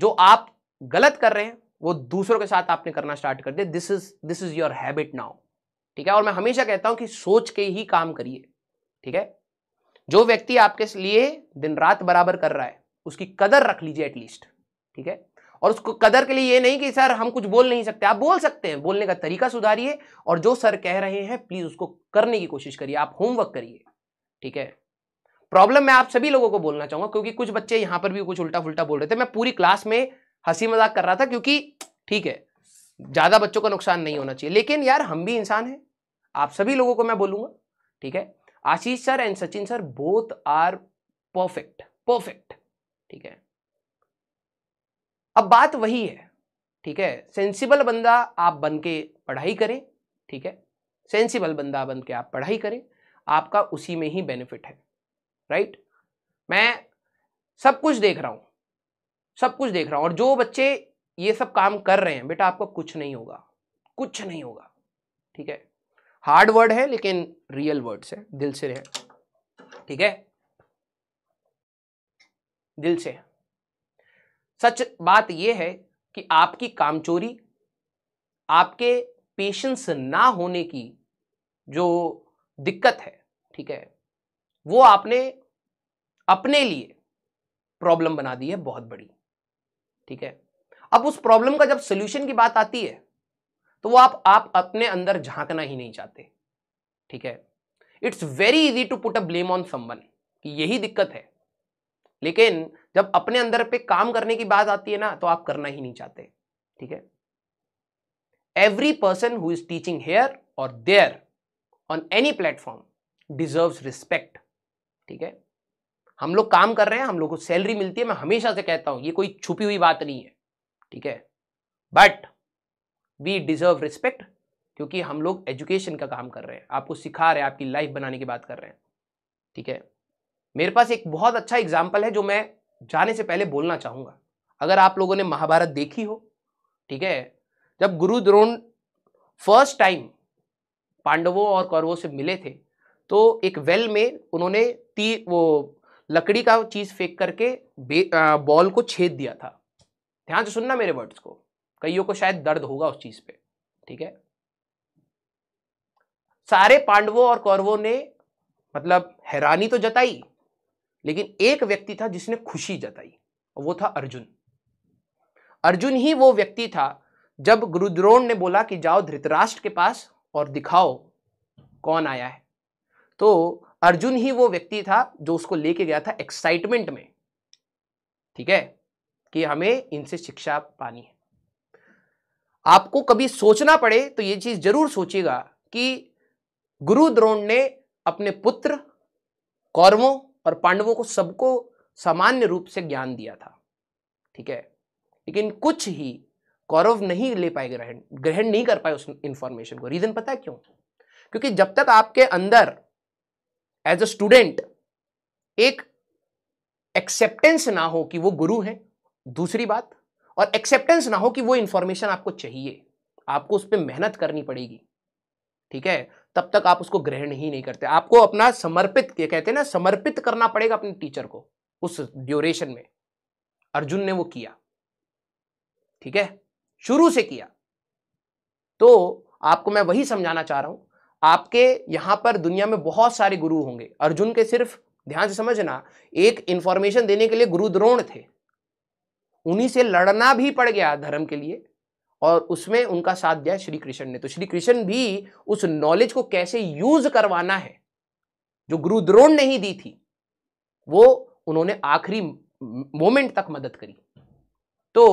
जो आप गलत कर रहे हैं वो दूसरों के साथ आपने करना स्टार्ट कर दिया this is this is your habit now ठीक है और मैं हमेशा कहता हूं कि सोच के ही काम करिए ठीक है जो व्यक्ति आपके लिए दिन रात बराबर कर रहा है उसकी कदर रख लीजिए एटलीस्ट ठीक है और उसको कदर के लिए ये नहीं कि सर हम कुछ बोल नहीं सकते आप बोल सकते हैं बोलने का तरीका सुधारिए और जो सर कह रहे हैं प्लीज उसको करने की कोशिश करिए आप होमवर्क करिए ठीक है प्रॉब्लम मैं आप सभी लोगों को बोलना चाहूंगा क्योंकि कुछ बच्चे यहाँ पर भी कुछ उल्टा फुलटा बोल रहे थे मैं पूरी क्लास में हंसी मजाक कर रहा था क्योंकि ठीक है ज़्यादा बच्चों का नुकसान नहीं होना चाहिए लेकिन यार हम भी इंसान हैं आप सभी लोगों को मैं बोलूंगा ठीक है Ashish sir and Sachin sir both are perfect perfect ठीक है अब बात वही है ठीक है सेंसिबल बंदा आप बन के पढ़ाई करें ठीक है सेंसिबल बंदा बन के आप पढ़ाई करें आपका उसी में ही बेनिफिट है राइट मैं सब कुछ देख रहा हूँ सब कुछ देख रहा हूँ और जो बच्चे ये सब काम कर रहे हैं बेटा आपका कुछ नहीं होगा कुछ नहीं होगा ठीक है हार्ड वर्ड है लेकिन रियल वर्ड्स है दिल से है ठीक है दिल से सच बात यह है कि आपकी कामचोरी आपके पेशेंस ना होने की जो दिक्कत है ठीक है वो आपने अपने लिए प्रॉब्लम बना दी है बहुत बड़ी ठीक है अब उस प्रॉब्लम का जब सोल्यूशन की बात आती है तो वो आप आप अपने अंदर झांकना ही नहीं चाहते ठीक है it's very easy to put a blame on someone कि यही दिक्कत है लेकिन जब अपने अंदर पे काम करने की बात आती है ना तो आप करना ही नहीं चाहते ठीक है every person who is teaching here और there on any platform deserve respect ठीक है हम लोग काम कर रहे हैं हम लोग को सैलरी मिलती है मैं हमेशा से कहता हूं ये कोई छुपी हुई बात नहीं है ठीक है बट वी डिजर्व रिस्पेक्ट क्योंकि हम लोग एजुकेशन का काम कर रहे हैं आपको सिखा रहे हैं आपकी लाइफ बनाने की बात कर रहे हैं ठीक है मेरे पास एक बहुत अच्छा एग्जाम्पल है जो मैं जाने से पहले बोलना चाहूँगा अगर आप लोगों ने महाभारत देखी हो ठीक है जब गुरु द्रोण फर्स्ट टाइम पांडवों और कौरवों से मिले थे तो एक वेल में उन्होंने ती वो लकड़ी का चीज़ फेंक करके बॉल को छेद दिया था ध्यान से सुनना मेरे वर्ड्स को कईयों को शायद दर्द होगा उस चीज़ पे ठीक है सारे पांडवों और कौरवों ने मतलब हैरानी तो जताई लेकिन एक व्यक्ति था जिसने खुशी जताई और वो था अर्जुन अर्जुन ही वो व्यक्ति था जब गुरुद्रोण ने बोला कि जाओ धृतराष्ट्र के पास और दिखाओ कौन आया है तो अर्जुन ही वो व्यक्ति था जो उसको लेके गया था एक्साइटमेंट में ठीक है कि हमें इनसे शिक्षा पानी है आपको कभी सोचना पड़े तो ये चीज जरूर सोचिएगा कि गुरु द्रोण ने अपने पुत्र कौरवों और पांडवों को सबको सामान्य रूप से ज्ञान दिया था ठीक है लेकिन कुछ ही कौरव नहीं ले पाए ग्रहण ग्रहण नहीं कर पाए उस इंफॉर्मेशन को रीजन पता है क्यों क्योंकि जब तक आपके अंदर एज अ स्टूडेंट एक एक्सेप्टेंस ना हो कि वो गुरु हैं दूसरी बात और एक्सेप्टेंस ना हो कि वो इंफॉर्मेशन आपको चाहिए आपको उस पर मेहनत करनी पड़ेगी ठीक है तब तक आप उसको ग्रहण ही नहीं करते आपको अपना समर्पित कहते हैं ना समर्पित करना पड़ेगा अपने टीचर को उस ड्यूरेशन में अर्जुन ने वो किया ठीक है शुरू से किया तो आपको मैं वही समझाना चाह रहा हूं आपके यहाँ पर दुनिया में बहुत सारे गुरु होंगे अर्जुन के सिर्फ ध्यान से समझना एक इंफॉर्मेशन देने के लिए गुरु द्रोण थे उन्हीं से लड़ना भी पड़ गया धर्म के लिए और उसमें उनका साथ दिया श्री कृष्ण ने तो श्री कृष्ण भी उस नॉलेज को कैसे यूज करवाना है जो गुरु द्रोण ने ही दी थी वो उन्होंने आखिरी मोमेंट तक मदद करी तो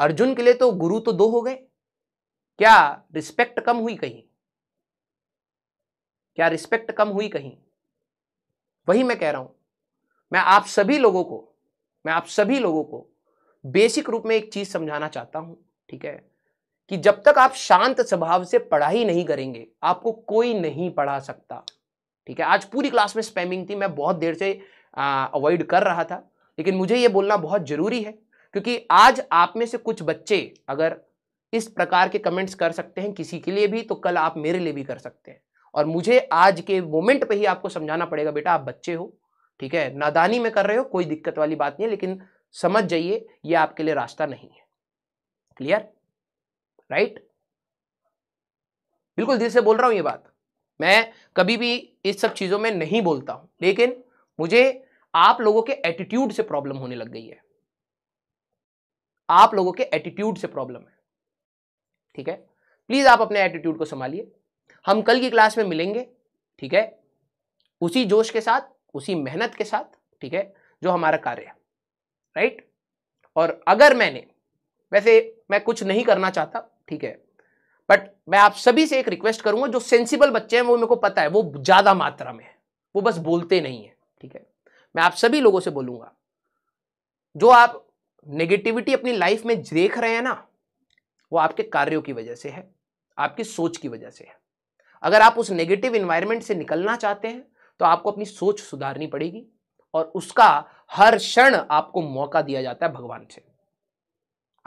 अर्जुन के लिए तो गुरु तो दो हो गए क्या रिस्पेक्ट कम हुई कहीं क्या रिस्पेक्ट कम हुई कहीं वही मैं कह रहा हूं मैं आप सभी लोगों को मैं आप सभी लोगों को बेसिक रूप में एक चीज समझाना चाहता हूं ठीक है कि जब तक आप शांत स्वभाव से पढ़ाई नहीं करेंगे आपको कोई नहीं पढ़ा सकता ठीक है आज पूरी क्लास में स्पैमिंग थी मैं बहुत देर से अवॉइड कर रहा था लेकिन मुझे ये बोलना बहुत ज़रूरी है क्योंकि आज आप में से कुछ बच्चे अगर इस प्रकार के कमेंट्स कर सकते हैं किसी के लिए भी तो कल आप मेरे लिए भी कर सकते हैं और मुझे आज के मोमेंट पे ही आपको समझाना पड़ेगा बेटा आप बच्चे हो ठीक है नादानी में कर रहे हो कोई दिक्कत वाली बात नहीं है लेकिन समझ जाइए ये आपके लिए रास्ता नहीं है क्लियर राइट बिल्कुल दिल से बोल रहा हूं ये बात मैं कभी भी इस सब चीज़ों में नहीं बोलता हूं लेकिन मुझे आप लोगों के एटीट्यूड से प्रॉब्लम होने लग गई है आप लोगों के एटीट्यूड से प्रॉब्लम है ठीक है प्लीज़ आप अपने एटीट्यूड को संभालिए हम कल की क्लास में मिलेंगे ठीक है उसी जोश के साथ उसी मेहनत के साथ ठीक है जो हमारा कार्य है राइट और अगर मैंने वैसे मैं कुछ नहीं करना चाहता ठीक है बट मैं आप सभी से एक रिक्वेस्ट करूंगा जो सेंसिबल बच्चे हैं वो मेरे को पता है वो ज़्यादा मात्रा में है वो बस बोलते नहीं है ठीक है मैं आप सभी लोगों से बोलूंगा जो आप नेगेटिविटी अपनी लाइफ में देख रहे हैं ना वो आपके कार्यों की वजह से है आपकी सोच की वजह से है अगर आप उस नेगेटिव इन्वायरमेंट से निकलना चाहते हैं तो आपको अपनी सोच सुधारनी पड़ेगी और उसका हर क्षण आपको मौका दिया जाता है भगवान से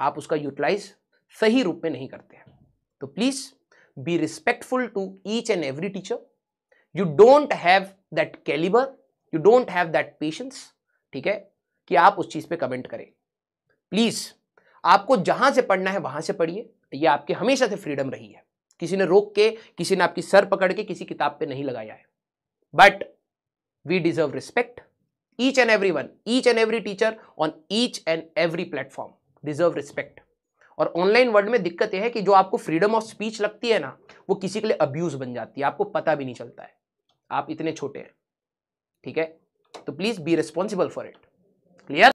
आप उसका यूटिलाइज सही रूप में नहीं करते हैं तो please be respectful to each and every teacher you don't have that calibre you don't have that patience ठीक है कि आप उस चीज़ पे कमेंट करें प्लीज़ आपको जहाँ से पढ़ना है वहाँ से पढ़िए ये आपके हमेशा से फ्रीडम रही है किसी ने रोक के किसी ने आपकी सर पकड़ के किसी किताब पे नहीं लगाया है but we deserve respect each and every one each and every teacher on each and every platform deserve respect और ऑनलाइन वर्ल्ड में दिक्कत यह है कि जो आपको फ्रीडम ऑफ स्पीच लगती है ना वो किसी के लिए अब्यूज बन जाती है आपको पता भी नहीं चलता है आप इतने छोटे हैं ठीक है तो please be responsible for it clear